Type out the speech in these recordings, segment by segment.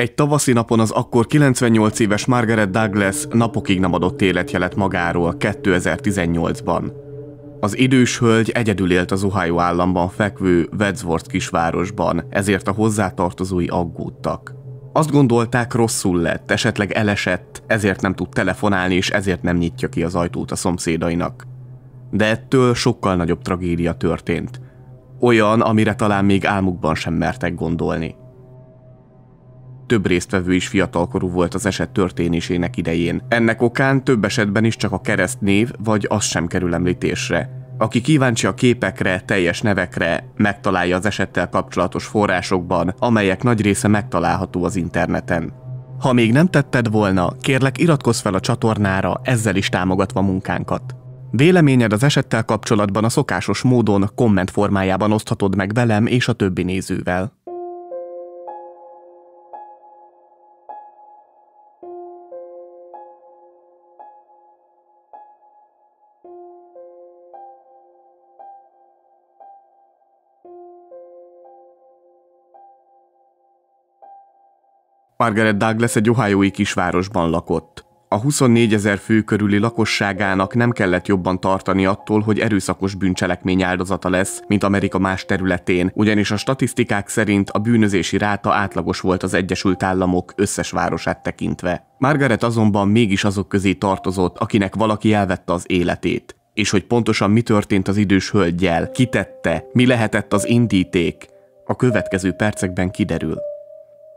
Egy tavaszi napon az akkor 98 éves Margaret Douglas napokig nem adott életjelet magáról 2018-ban. Az idős hölgy egyedül élt az Ohio államban fekvő Wadsworth kisvárosban, ezért a hozzátartozói aggódtak. Azt gondolták, rosszul lett, esetleg elesett, ezért nem tud telefonálni, és ezért nem nyitja ki az ajtót a szomszédainak. De ettől sokkal nagyobb tragédia történt. Olyan, amire talán még álmukban sem mertek gondolni több résztvevő is fiatalkorú volt az eset történésének idején. Ennek okán több esetben is csak a keresztnév vagy az sem kerül említésre. Aki kíváncsi a képekre, teljes nevekre, megtalálja az esettel kapcsolatos forrásokban, amelyek nagy része megtalálható az interneten. Ha még nem tetted volna, kérlek iratkozz fel a csatornára, ezzel is támogatva munkánkat. Véleményed az esettel kapcsolatban a szokásos módon komment formájában oszthatod meg velem és a többi nézővel. Margaret Douglas egy ohájói kisvárosban lakott. A 24 ezer fő körüli lakosságának nem kellett jobban tartani attól, hogy erőszakos bűncselekmény áldozata lesz, mint Amerika más területén, ugyanis a statisztikák szerint a bűnözési ráta átlagos volt az Egyesült Államok összes városát tekintve. Margaret azonban mégis azok közé tartozott, akinek valaki elvette az életét. És hogy pontosan mi történt az idős hölgyel, kitette, mi lehetett az indíték, a következő percekben kiderül.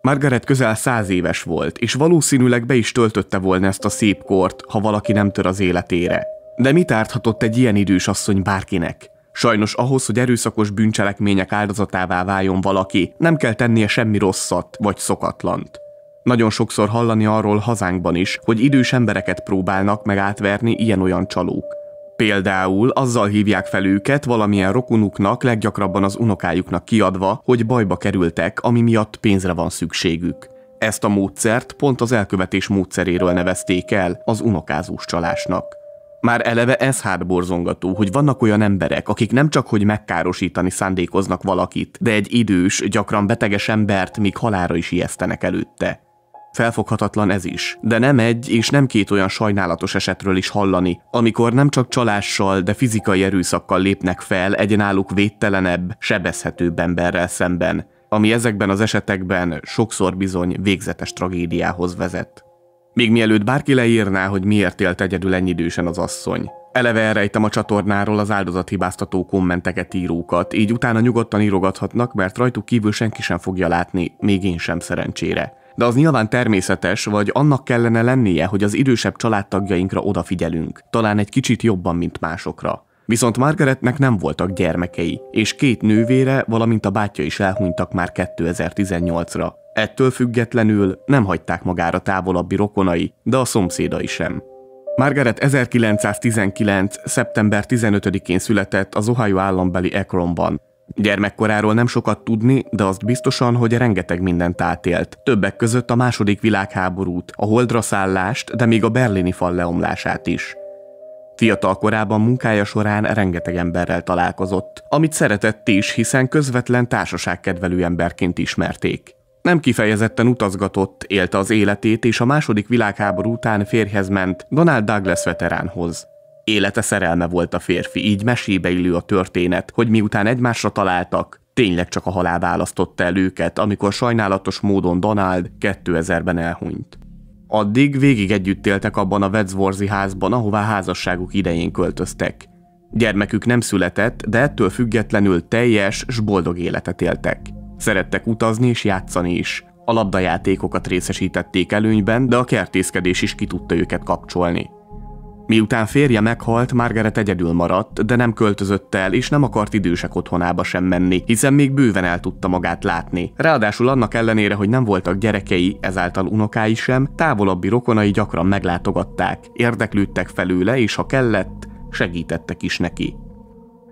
Margaret közel száz éves volt, és valószínűleg be is töltötte volna ezt a szép kort, ha valaki nem tör az életére. De mit árthatott egy ilyen idős asszony bárkinek? Sajnos ahhoz, hogy erőszakos bűncselekmények áldozatává váljon valaki, nem kell tennie semmi rosszat vagy szokatlant. Nagyon sokszor hallani arról hazánkban is, hogy idős embereket próbálnak meg átverni ilyen-olyan csalók. Például azzal hívják fel őket valamilyen rokonuknak, leggyakrabban az unokájuknak kiadva, hogy bajba kerültek, ami miatt pénzre van szükségük. Ezt a módszert pont az elkövetés módszeréről nevezték el, az unokázós csalásnak. Már eleve ez hátborzongató, hogy vannak olyan emberek, akik nem csak hogy megkárosítani szándékoznak valakit, de egy idős, gyakran beteges embert még halára is ijesztenek előtte. Felfoghatatlan ez is, de nem egy és nem két olyan sajnálatos esetről is hallani, amikor nem csak csalással, de fizikai erőszakkal lépnek fel egyenáluk védtelenebb, sebezhetőbb emberrel szemben, ami ezekben az esetekben sokszor bizony végzetes tragédiához vezet. Még mielőtt bárki leírná, hogy miért élt egyedül ennyi idősen az asszony. Eleve elrejtem a csatornáról az áldozathibáztató kommenteket írókat, így utána nyugodtan írogathatnak, mert rajtuk kívül senki sem fogja látni, még én sem szerencsére de az nyilván természetes, vagy annak kellene lennie, hogy az idősebb családtagjainkra odafigyelünk, talán egy kicsit jobban, mint másokra. Viszont Margaretnek nem voltak gyermekei, és két nővére, valamint a bátyja is elhunytak már 2018-ra. Ettől függetlenül nem hagyták magára távolabbi rokonai, de a szomszédai sem. Margaret 1919. szeptember 15-én született az Ohio állambeli Akronban, Gyermekkoráról nem sokat tudni, de azt biztosan, hogy rengeteg mindent átélt. Többek között a második világháborút, a holdra szállást, de még a berlini fal leomlását is. Fiatal korában munkája során rengeteg emberrel találkozott, amit szeretett is, hiszen közvetlen társaságkedvelő emberként ismerték. Nem kifejezetten utazgatott, élte az életét, és a második világháború után férjhez ment Donald Douglas veteránhoz. Élete szerelme volt a férfi, így mesébe illő a történet, hogy miután egymásra találtak, tényleg csak a halál választotta el őket, amikor sajnálatos módon Donald 2000-ben elhunyt. Addig végig együtt éltek abban a Wedzworthy házban, ahová házasságuk idején költöztek. Gyermekük nem született, de ettől függetlenül teljes és boldog életet éltek. Szerettek utazni és játszani is. A labdajátékokat részesítették előnyben, de a kertészkedés is ki tudta őket kapcsolni. Miután férje meghalt, Margaret egyedül maradt, de nem költözött el, és nem akart idősek otthonába sem menni, hiszen még bőven el tudta magát látni. Ráadásul annak ellenére, hogy nem voltak gyerekei, ezáltal unokái sem, távolabbi rokonai gyakran meglátogatták, érdeklődtek felőle, és ha kellett, segítettek is neki.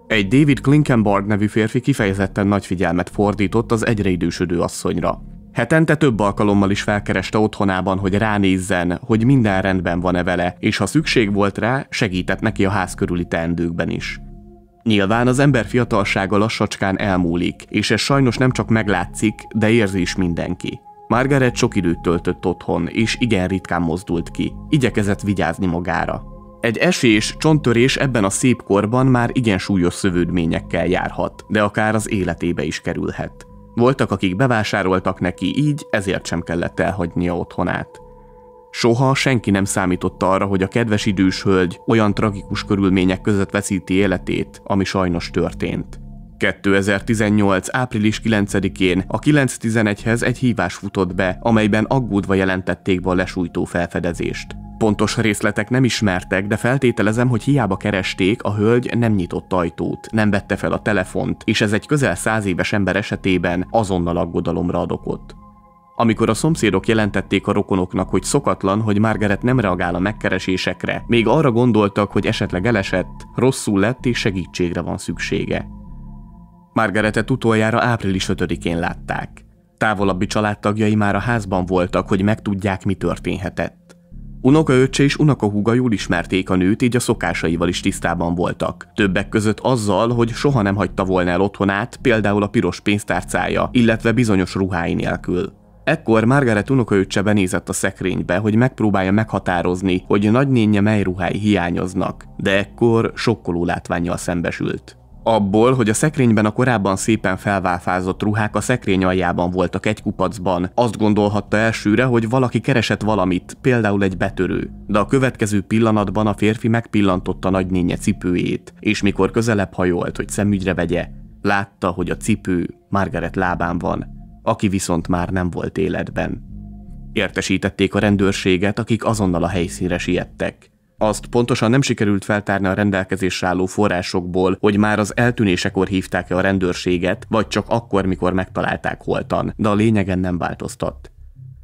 Egy David Klinkenbard nevű férfi kifejezetten nagy figyelmet fordított az egyre idősödő asszonyra. Hetente több alkalommal is felkereste otthonában, hogy ránézzen, hogy minden rendben van-e vele, és ha szükség volt rá, segített neki a ház körüli teendőkben is. Nyilván az ember fiatalsága lassacskán elmúlik, és ez sajnos nem csak meglátszik, de érzi is mindenki. Margaret sok időt töltött otthon, és igen ritkán mozdult ki. Igyekezett vigyázni magára. Egy esés, csonttörés ebben a szép korban már igen súlyos szövődményekkel járhat, de akár az életébe is kerülhet. Voltak, akik bevásároltak neki, így ezért sem kellett elhagynia otthonát. Soha senki nem számította arra, hogy a kedves idős hölgy olyan tragikus körülmények között veszíti életét, ami sajnos történt. 2018. április 9-én a 911-hez egy hívás futott be, amelyben aggódva jelentették be a lesújtó felfedezést. Pontos részletek nem ismertek, de feltételezem, hogy hiába keresték, a hölgy nem nyitott ajtót, nem vette fel a telefont, és ez egy közel száz éves ember esetében azonnal aggodalomra ad okot. Amikor a szomszédok jelentették a rokonoknak, hogy szokatlan, hogy Margaret nem reagál a megkeresésekre, még arra gondoltak, hogy esetleg elesett, rosszul lett és segítségre van szüksége. Margaretet utoljára április 5-én látták. Távolabbi családtagjai már a házban voltak, hogy megtudják, mi történhetett. öccse és unokahúga jól ismerték a nőt, így a szokásaival is tisztában voltak. Többek között azzal, hogy soha nem hagyta volna el otthonát, például a piros pénztárcája, illetve bizonyos ruhái nélkül. Ekkor Margaret unokaöccse benézett a szekrénybe, hogy megpróbálja meghatározni, hogy nagynénje mely ruhái hiányoznak, de ekkor sokkoló látványjal szembesült abból, hogy a szekrényben a korábban szépen felváfázott ruhák a szekrény aljában voltak egy kupacban. Azt gondolhatta elsőre, hogy valaki keresett valamit, például egy betörő. De a következő pillanatban a férfi megpillantotta nagynénye cipőjét, és mikor közelebb hajolt, hogy szemügyre vegye, látta, hogy a cipő Margaret lábán van, aki viszont már nem volt életben. Értesítették a rendőrséget, akik azonnal a helyszínre siettek azt pontosan nem sikerült feltárni a rendelkezésre álló forrásokból, hogy már az eltűnésekor hívták-e a rendőrséget, vagy csak akkor, mikor megtalálták holtan, de a lényegen nem változtat.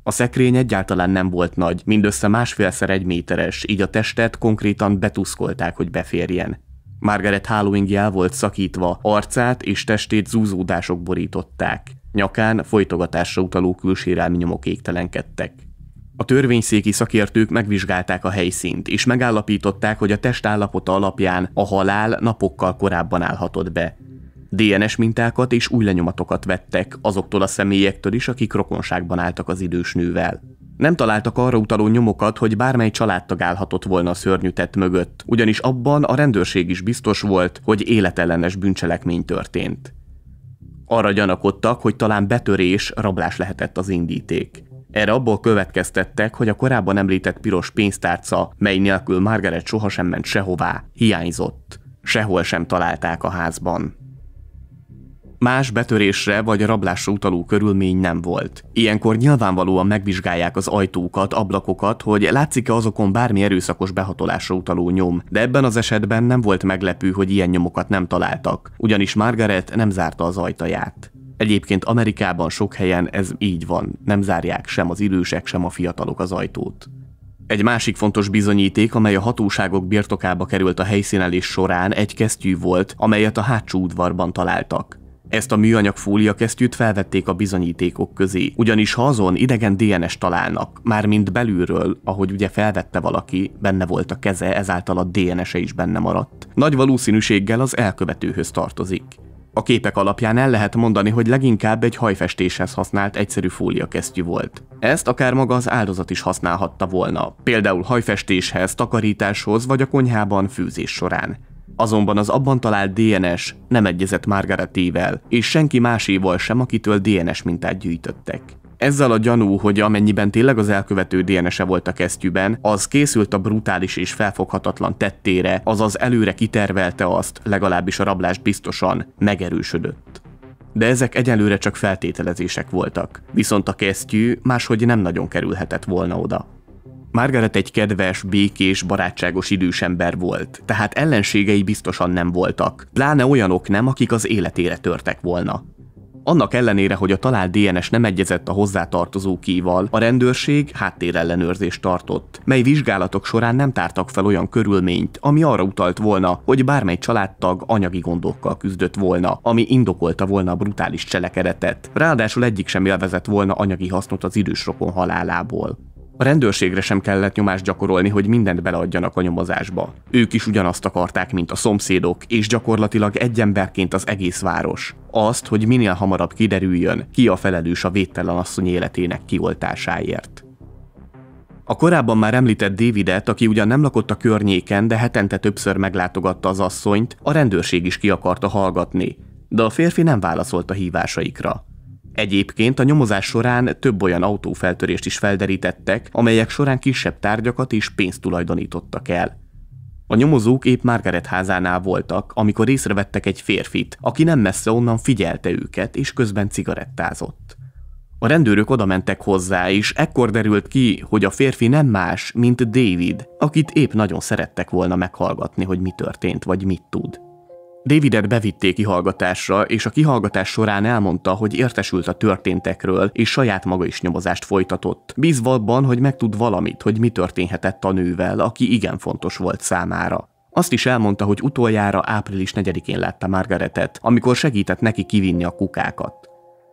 A szekrény egyáltalán nem volt nagy, mindössze másfélszer egy méteres, így a testet konkrétan betuszkolták, hogy beférjen. Margaret Halloween el volt szakítva, arcát és testét zúzódások borították. Nyakán folytogatásra utaló külsérelmi nyomok égtelenkedtek. A törvényszéki szakértők megvizsgálták a helyszínt, és megállapították, hogy a testállapota alapján a halál napokkal korábban állhatott be. DNS mintákat és új lenyomatokat vettek azoktól a személyektől is, akik rokonságban álltak az idős nővel. Nem találtak arra utaló nyomokat, hogy bármely családtag állhatott volna a szörnyűtett mögött, ugyanis abban a rendőrség is biztos volt, hogy életellenes bűncselekmény történt. Arra gyanakodtak, hogy talán betörés, rablás lehetett az indíték. Erre abból következtettek, hogy a korábban említett piros pénztárca, mely nélkül Margaret sohasem ment sehová, hiányzott. Sehol sem találták a házban. Más betörésre vagy rablásra utaló körülmény nem volt. Ilyenkor nyilvánvalóan megvizsgálják az ajtókat, ablakokat, hogy látszik-e azokon bármi erőszakos behatolásra utaló nyom, de ebben az esetben nem volt meglepő, hogy ilyen nyomokat nem találtak, ugyanis Margaret nem zárta az ajtaját. Egyébként Amerikában sok helyen ez így van, nem zárják sem az idősek, sem a fiatalok az ajtót. Egy másik fontos bizonyíték, amely a hatóságok birtokába került a helyszínelés során, egy kesztyű volt, amelyet a hátsó udvarban találtak. Ezt a műanyag fólia kesztyűt felvették a bizonyítékok közé, ugyanis ha azon idegen DNS találnak, mint belülről, ahogy ugye felvette valaki, benne volt a keze, ezáltal a DNS-e is benne maradt. Nagy valószínűséggel az elkövetőhöz tartozik. A képek alapján el lehet mondani, hogy leginkább egy hajfestéshez használt egyszerű fóliakesztyű volt. Ezt akár maga az áldozat is használhatta volna, például hajfestéshez, takarításhoz vagy a konyhában fűzés során. Azonban az abban talált DNS nem egyezett Margaretével, és senki máséval sem, akitől DNS mintát gyűjtöttek. Ezzel a gyanú, hogy amennyiben tényleg az elkövető DNS-e volt a kesztyűben, az készült a brutális és felfoghatatlan tettére, azaz előre kitervelte azt, legalábbis a rablást biztosan megerősödött de ezek egyelőre csak feltételezések voltak, viszont a kesztyű máshogy nem nagyon kerülhetett volna oda. Margaret egy kedves, békés, barátságos idős ember volt, tehát ellenségei biztosan nem voltak, pláne olyanok nem, akik az életére törtek volna. Annak ellenére, hogy a talált DNS nem egyezett a hozzátartozókéval, a rendőrség háttérellenőrzést tartott, mely vizsgálatok során nem tártak fel olyan körülményt, ami arra utalt volna, hogy bármely családtag anyagi gondokkal küzdött volna, ami indokolta volna a brutális cselekedetet. Ráadásul egyik sem élvezett volna anyagi hasznot az idős rokon halálából. A rendőrségre sem kellett nyomást gyakorolni, hogy mindent beleadjanak a nyomozásba. Ők is ugyanazt akarták, mint a szomszédok, és gyakorlatilag egy emberként az egész város. Azt, hogy minél hamarabb kiderüljön, ki a felelős a védtelen asszony életének kioltásáért. A korábban már említett Davidet, aki ugyan nem lakott a környéken, de hetente többször meglátogatta az asszonyt, a rendőrség is ki akarta hallgatni, de a férfi nem válaszolt a hívásaikra. Egyébként a nyomozás során több olyan autófeltörést is felderítettek, amelyek során kisebb tárgyakat és pénzt tulajdonítottak el. A nyomozók épp Margaret házánál voltak, amikor észrevettek egy férfit, aki nem messze onnan figyelte őket, és közben cigarettázott. A rendőrök odamentek hozzá, és ekkor derült ki, hogy a férfi nem más, mint David, akit épp nagyon szerettek volna meghallgatni, hogy mi történt, vagy mit tud. Davidet bevitték kihallgatásra, és a kihallgatás során elmondta, hogy értesült a történtekről, és saját maga is nyomozást folytatott, bízva abban, hogy megtud valamit, hogy mi történhetett a nővel, aki igen fontos volt számára. Azt is elmondta, hogy utoljára április 4-én látta Margaretet, amikor segített neki kivinni a kukákat.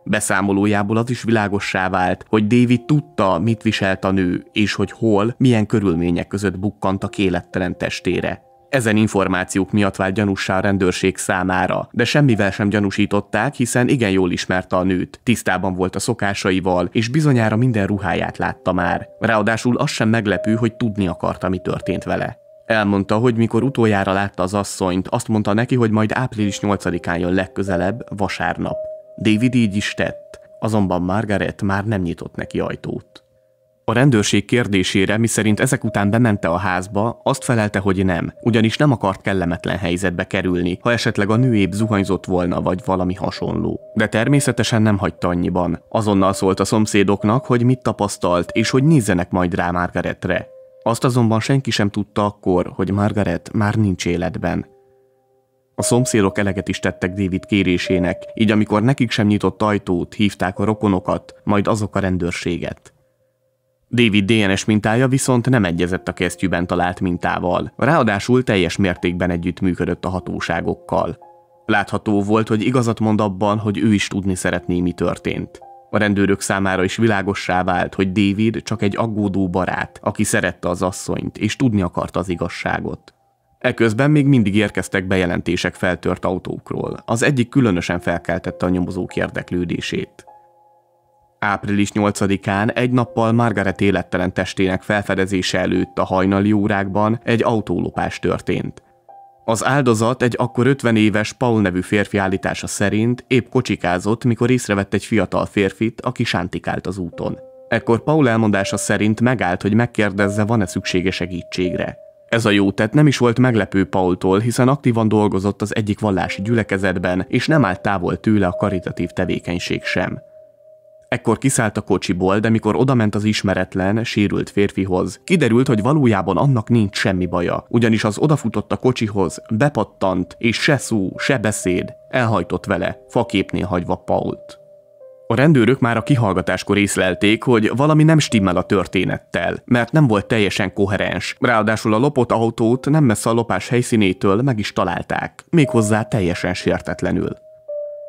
Beszámolójából az is világossá vált, hogy David tudta, mit viselt a nő, és hogy hol, milyen körülmények között bukkantak kélettelen testére. Ezen információk miatt vált gyanussá a rendőrség számára, de semmivel sem gyanúsították, hiszen igen jól ismerte a nőt, tisztában volt a szokásaival, és bizonyára minden ruháját látta már. Ráadásul az sem meglepő, hogy tudni akarta, mi történt vele. Elmondta, hogy mikor utoljára látta az asszonyt, azt mondta neki, hogy majd április 8-án jön legközelebb, vasárnap. David így is tett, azonban Margaret már nem nyitott neki ajtót. A rendőrség kérdésére, miszerint ezek után bemente a házba, azt felelte, hogy nem, ugyanis nem akart kellemetlen helyzetbe kerülni, ha esetleg a épp zuhanyzott volna, vagy valami hasonló. De természetesen nem hagyta annyiban. Azonnal szólt a szomszédoknak, hogy mit tapasztalt, és hogy nézzenek majd rá Margaretre. Azt azonban senki sem tudta akkor, hogy Margaret már nincs életben. A szomszédok eleget is tettek David kérésének, így amikor nekik sem nyitott ajtót, hívták a rokonokat, majd azok a rendőrséget. David DNS mintája viszont nem egyezett a kesztyűben talált mintával, ráadásul teljes mértékben együtt működött a hatóságokkal. Látható volt, hogy igazat mond abban, hogy ő is tudni szeretné, mi történt. A rendőrök számára is világossá vált, hogy David csak egy aggódó barát, aki szerette az asszonyt, és tudni akarta az igazságot. Eközben még mindig érkeztek bejelentések feltört autókról. Az egyik különösen felkeltette a nyomozók érdeklődését. Április 8-án, egy nappal Margaret élettelen testének felfedezése előtt a hajnali órákban egy autólopás történt. Az áldozat egy akkor 50 éves Paul nevű férfi állítása szerint épp kocsikázott, mikor észrevett egy fiatal férfit, aki sántikált az úton. Ekkor Paul elmondása szerint megállt, hogy megkérdezze, van-e szüksége segítségre. Ez a jó tett nem is volt meglepő Paultól, hiszen aktívan dolgozott az egyik vallási gyülekezetben, és nem állt távol tőle a karitatív tevékenység sem. Ekkor kiszállt a kocsiból, de mikor odament az ismeretlen, sérült férfihoz, kiderült, hogy valójában annak nincs semmi baja, ugyanis az odafutott a kocsihoz, bepattant, és se szó, se beszéd, elhajtott vele, faképnél hagyva Pault. A rendőrök már a kihallgatáskor észlelték, hogy valami nem stimmel a történettel, mert nem volt teljesen koherens. Ráadásul a lopott autót nem messze a lopás helyszínétől meg is találták, méghozzá teljesen sértetlenül.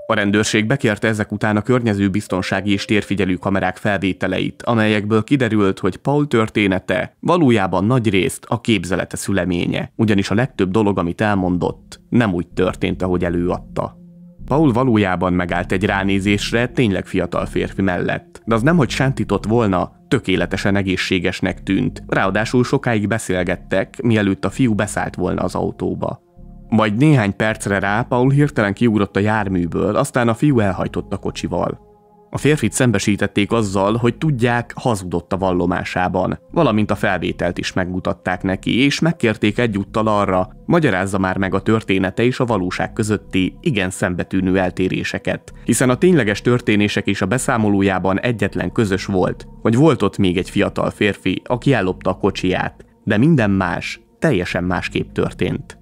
A rendőrség bekérte ezek után a környező biztonsági és térfigyelő kamerák felvételeit, amelyekből kiderült, hogy Paul története valójában nagy részt a képzelete szüleménye, ugyanis a legtöbb dolog, amit elmondott, nem úgy történt, ahogy előadta. Paul valójában megállt egy ránézésre tényleg fiatal férfi mellett, de az nem, hogy sántított volna, tökéletesen egészségesnek tűnt. Ráadásul sokáig beszélgettek, mielőtt a fiú beszállt volna az autóba. Majd néhány percre rá Paul hirtelen kiugrott a járműből, aztán a fiú elhajtott a kocsival. A férfit szembesítették azzal, hogy tudják, hazudott a vallomásában, valamint a felvételt is megmutatták neki, és megkérték egyúttal arra, magyarázza már meg a története és a valóság közötti igen szembetűnő eltéréseket, hiszen a tényleges történések és a beszámolójában egyetlen közös volt, hogy volt ott még egy fiatal férfi, aki ellopta a kocsiját, de minden más teljesen másképp történt.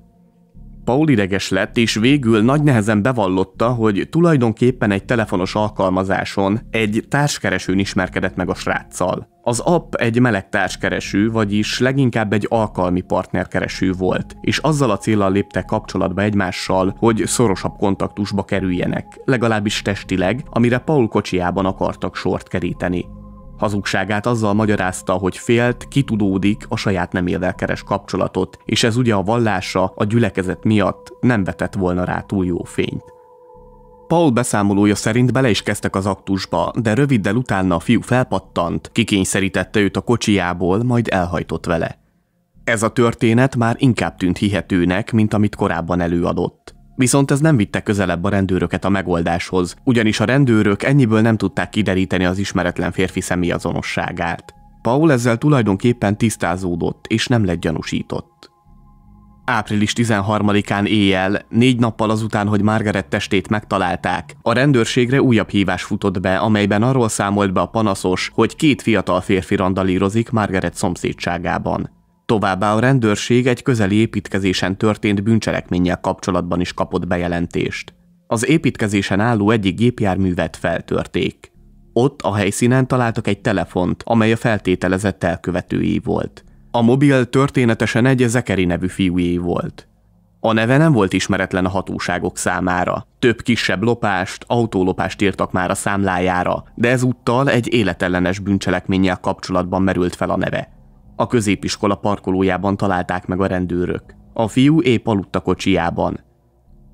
Paul ideges lett, és végül nagy nehezen bevallotta, hogy tulajdonképpen egy telefonos alkalmazáson, egy társkeresőn ismerkedett meg a sráccal. Az app egy meleg társkereső, vagyis leginkább egy alkalmi partnerkereső volt, és azzal a célral léptek kapcsolatba egymással, hogy szorosabb kontaktusba kerüljenek, legalábbis testileg, amire Paul kocsiában akartak sort keríteni. Hazugságát azzal magyarázta, hogy félt, kitudódik a saját nem érdelkeres kapcsolatot, és ez ugye a vallása a gyülekezet miatt nem vetett volna rá túl jó fényt. Paul beszámolója szerint bele is kezdtek az aktusba, de röviddel utána a fiú felpattant, kikényszerítette őt a kocsiából, majd elhajtott vele. Ez a történet már inkább tűnt hihetőnek, mint amit korábban előadott. Viszont ez nem vitte közelebb a rendőröket a megoldáshoz, ugyanis a rendőrök ennyiből nem tudták kideríteni az ismeretlen férfi személyazonosságát. Paul ezzel tulajdonképpen tisztázódott, és nem lett gyanúsított. Április 13-án éjjel, négy nappal azután, hogy Margaret testét megtalálták, a rendőrségre újabb hívás futott be, amelyben arról számolt be a panaszos, hogy két fiatal férfi randalírozik Margaret szomszédságában. Továbbá a rendőrség egy közeli építkezésen történt bűncselekménnyel kapcsolatban is kapott bejelentést. Az építkezésen álló egyik gépjárművet feltörték. Ott a helyszínen találtak egy telefont, amely a feltételezett elkövetői volt. A mobil történetesen egy Zekeri nevű fiújé volt. A neve nem volt ismeretlen a hatóságok számára. Több kisebb lopást, autólopást írtak már a számlájára, de ezúttal egy életellenes bűncselekménnyel kapcsolatban merült fel a neve. A középiskola parkolójában találták meg a rendőrök. A fiú épp aludt a kocsiában.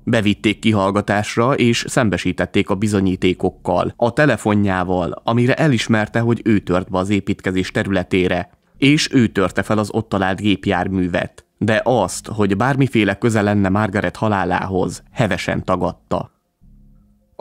Bevitték kihallgatásra, és szembesítették a bizonyítékokkal, a telefonjával, amire elismerte, hogy ő tört be az építkezés területére, és ő törte fel az ott talált gépjárművet. De azt, hogy bármiféle köze lenne Margaret halálához, hevesen tagadta.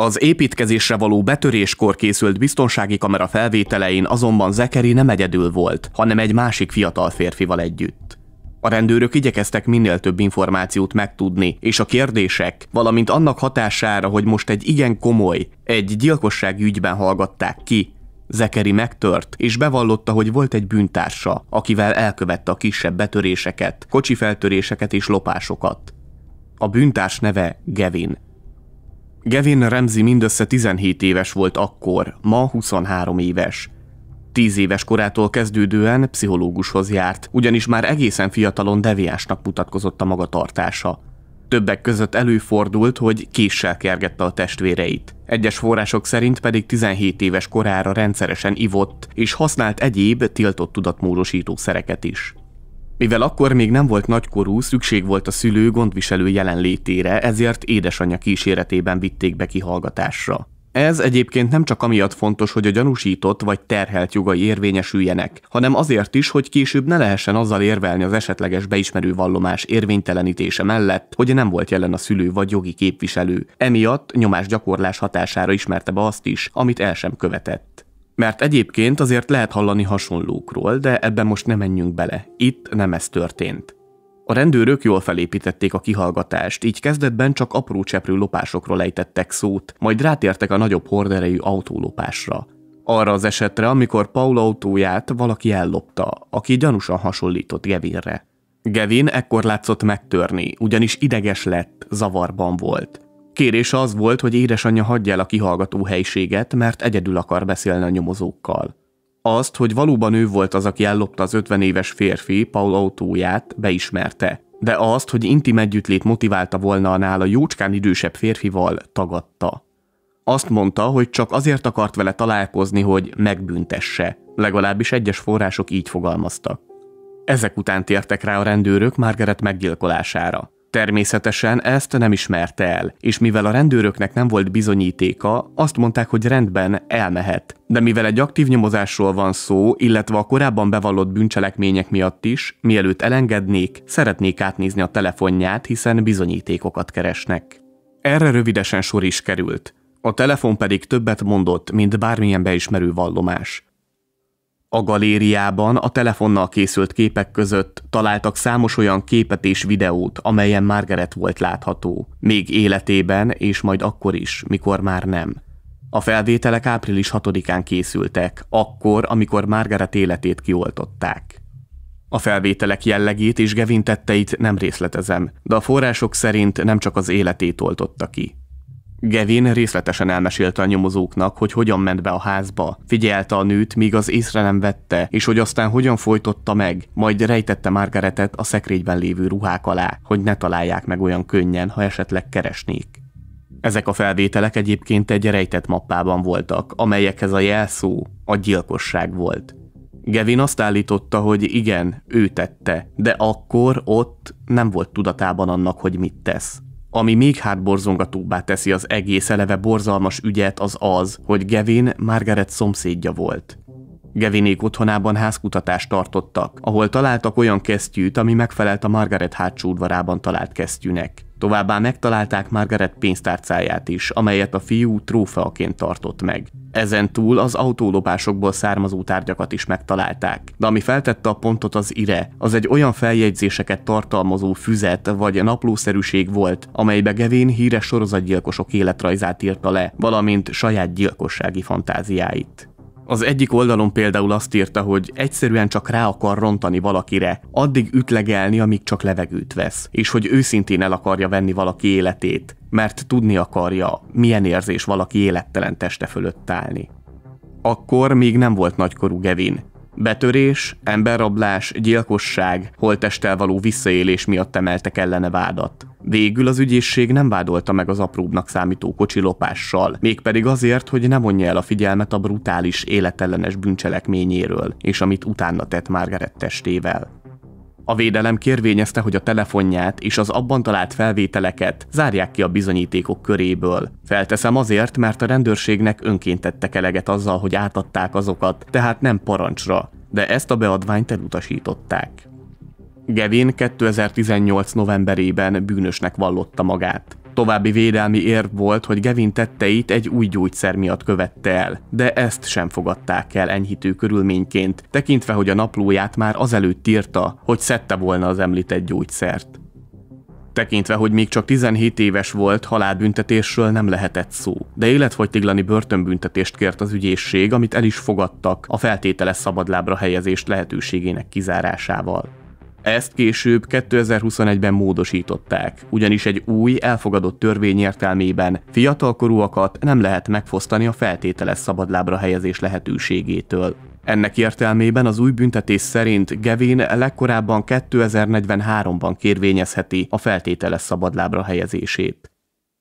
Az építkezésre való betöréskor készült biztonsági kamera felvételein azonban Zekeri nem egyedül volt, hanem egy másik fiatal férfival együtt. A rendőrök igyekeztek minél több információt megtudni, és a kérdések, valamint annak hatására, hogy most egy igen komoly, egy gyilkosság ügyben hallgatták ki, Zekeri megtört, és bevallotta, hogy volt egy bűntársa, akivel elkövette a kisebb betöréseket, kocsifeltöréseket és lopásokat. A bűntárs neve Gavin. Gavin Ramsey mindössze 17 éves volt akkor, ma 23 éves. 10 éves korától kezdődően pszichológushoz járt, ugyanis már egészen fiatalon deviásnak mutatkozott a magatartása. Többek között előfordult, hogy késsel kergette a testvéreit. Egyes források szerint pedig 17 éves korára rendszeresen ivott, és használt egyéb tiltott tudatmódosító szereket is. Mivel akkor még nem volt nagykorú, szükség volt a szülő gondviselő jelenlétére, ezért édesanyja kíséretében vitték be kihallgatásra. Ez egyébként nem csak amiatt fontos, hogy a gyanúsított vagy terhelt jogai érvényesüljenek, hanem azért is, hogy később ne lehessen azzal érvelni az esetleges beismerő vallomás érvénytelenítése mellett, hogy nem volt jelen a szülő vagy jogi képviselő. Emiatt nyomás gyakorlás hatására ismerte be azt is, amit el sem követett. Mert egyébként azért lehet hallani hasonlókról, de ebben most nem menjünk bele. Itt nem ez történt. A rendőrök jól felépítették a kihallgatást, így kezdetben csak apró cseprő lopásokról ejtettek szót, majd rátértek a nagyobb horderejű autólopásra. Arra az esetre, amikor Paul autóját valaki ellopta, aki gyanúsan hasonlított Gevinre. Gevin ekkor látszott megtörni, ugyanis ideges lett, zavarban volt. Kérése az volt, hogy édesanyja hagyja el a kihallgató helyiséget, mert egyedül akar beszélni a nyomozókkal. Azt, hogy valóban ő volt az, aki ellopta az 50 éves férfi Paul autóját, beismerte, de azt, hogy intim együttlét motiválta volna a nála jócskán idősebb férfival, tagadta. Azt mondta, hogy csak azért akart vele találkozni, hogy megbüntesse, legalábbis egyes források így fogalmaztak. Ezek után tértek rá a rendőrök Margaret meggyilkolására. Természetesen ezt nem ismerte el, és mivel a rendőröknek nem volt bizonyítéka, azt mondták, hogy rendben, elmehet. De mivel egy aktív nyomozásról van szó, illetve a korábban bevallott bűncselekmények miatt is, mielőtt elengednék, szeretnék átnézni a telefonját, hiszen bizonyítékokat keresnek. Erre rövidesen sor is került. A telefon pedig többet mondott, mint bármilyen beismerő vallomás. A galériában a telefonnal készült képek között találtak számos olyan képet és videót, amelyen Margaret volt látható, még életében és majd akkor is, mikor már nem. A felvételek április 6-án készültek, akkor, amikor Margaret életét kioltották. A felvételek jellegét és gevintetteit nem részletezem, de a források szerint nem csak az életét oltotta ki. Gavin részletesen elmesélte a nyomozóknak, hogy hogyan ment be a házba, figyelte a nőt, míg az észre nem vette, és hogy aztán hogyan folytotta meg, majd rejtette Margaretet a szekrényben lévő ruhák alá, hogy ne találják meg olyan könnyen, ha esetleg keresnék. Ezek a felvételek egyébként egy rejtett mappában voltak, amelyekhez a jelszó a gyilkosság volt. Gavin azt állította, hogy igen, ő tette, de akkor ott nem volt tudatában annak, hogy mit tesz. Ami még hátborzongatóbbá teszi az egész eleve borzalmas ügyet az az, hogy Gavin Margaret szomszédja volt. Gavinék otthonában házkutatást tartottak, ahol találtak olyan kesztyűt, ami megfelelt a Margaret hátsó udvarában talált kesztyűnek. Továbbá megtalálták Margaret pénztárcáját is, amelyet a fiú trófeaként tartott meg. Ezen túl az autólopásokból származó tárgyakat is megtalálták, de ami feltette a pontot az IRE, az egy olyan feljegyzéseket tartalmazó füzet vagy naplószerűség volt, amelybe Gevén híres sorozatgyilkosok életrajzát írta le, valamint saját gyilkossági fantáziáit. Az egyik oldalon például azt írta, hogy egyszerűen csak rá akar rontani valakire, addig ütlegelni, amíg csak levegőt vesz, és hogy őszintén el akarja venni valaki életét, mert tudni akarja, milyen érzés valaki élettelen teste fölött állni. Akkor még nem volt nagykorú Gavin, Betörés, emberrablás, gyilkosság, holtestel való visszaélés miatt emeltek ellene vádat. Végül az ügyészség nem vádolta meg az apróbbnak számító kocsi lopással, mégpedig azért, hogy nem vonja el a figyelmet a brutális, életellenes bűncselekményéről, és amit utána tett Margaret testével. A védelem kérvényezte, hogy a telefonját és az abban talált felvételeket zárják ki a bizonyítékok köréből. Felteszem azért, mert a rendőrségnek önként tettek eleget azzal, hogy átadták azokat, tehát nem parancsra, de ezt a beadványt elutasították. Gavin 2018. novemberében bűnösnek vallotta magát. További védelmi ér volt, hogy Gavin tetteit egy új gyógyszer miatt követte el, de ezt sem fogadták el enyhítő körülményként, tekintve, hogy a naplóját már azelőtt írta, hogy szedte volna az említett gyógyszert. Tekintve, hogy még csak 17 éves volt, halálbüntetésről nem lehetett szó, de életfogytiglani börtönbüntetést kért az ügyészség, amit el is fogadtak a feltételes szabadlábra helyezést lehetőségének kizárásával. Ezt később 2021-ben módosították, ugyanis egy új, elfogadott törvény értelmében fiatalkorúakat nem lehet megfosztani a feltételes szabadlábra helyezés lehetőségétől. Ennek értelmében az új büntetés szerint Gavin legkorábban 2043-ban kérvényezheti a feltételes szabadlábra helyezését.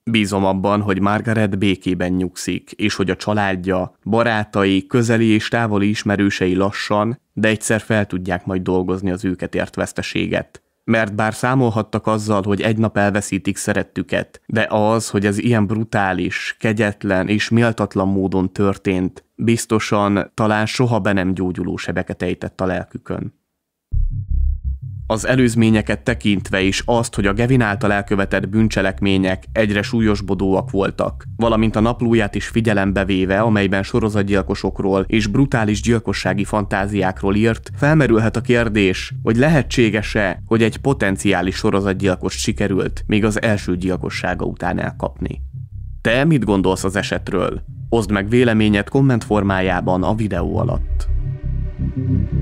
Bízom abban, hogy Margaret békében nyugszik, és hogy a családja, barátai, közeli és távoli ismerősei lassan, de egyszer fel tudják majd dolgozni az őket ért veszteséget. Mert bár számolhattak azzal, hogy egy nap elveszítik szerettüket, de az, hogy ez ilyen brutális, kegyetlen és méltatlan módon történt, biztosan talán soha be nem gyógyuló sebeket ejtett a lelkükön az előzményeket tekintve is azt, hogy a Gavin által elkövetett bűncselekmények egyre súlyosbodóak voltak, valamint a naplóját is figyelembe véve, amelyben sorozatgyilkosokról és brutális gyilkossági fantáziákról írt, felmerülhet a kérdés, hogy lehetséges-e, hogy egy potenciális sorozatgyilkos sikerült még az első gyilkossága után elkapni. Te mit gondolsz az esetről? Oszd meg véleményed komment formájában a videó alatt. thank you